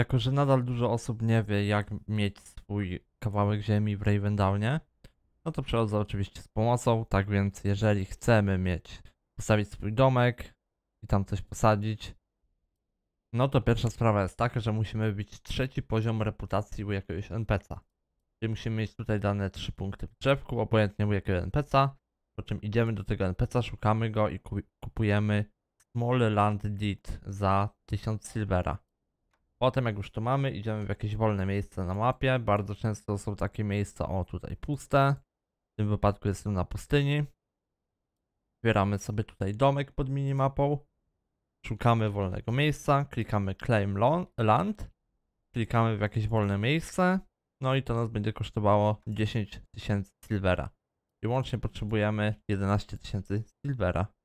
Jako, że nadal dużo osób nie wie, jak mieć swój kawałek ziemi w Ravendownie, no to przechodzę oczywiście z pomocą, tak więc jeżeli chcemy mieć, postawić swój domek i tam coś posadzić, no to pierwsza sprawa jest taka, że musimy być trzeci poziom reputacji u jakiegoś NPC'a. Czyli musimy mieć tutaj dane trzy punkty w drzewku, obojętnie u jakiego NPC'a, po czym idziemy do tego NPC'a, szukamy go i kupujemy Small Land Deed za 1000 silvera. Potem jak już to mamy, idziemy w jakieś wolne miejsce na mapie. Bardzo często są takie miejsca, o tutaj puste. W tym wypadku jestem na pustyni. Wybieramy sobie tutaj domek pod minimapą. Szukamy wolnego miejsca, klikamy claim land. Klikamy w jakieś wolne miejsce. No i to nas będzie kosztowało 10 tysięcy silvera. I łącznie potrzebujemy 11 tysięcy silvera.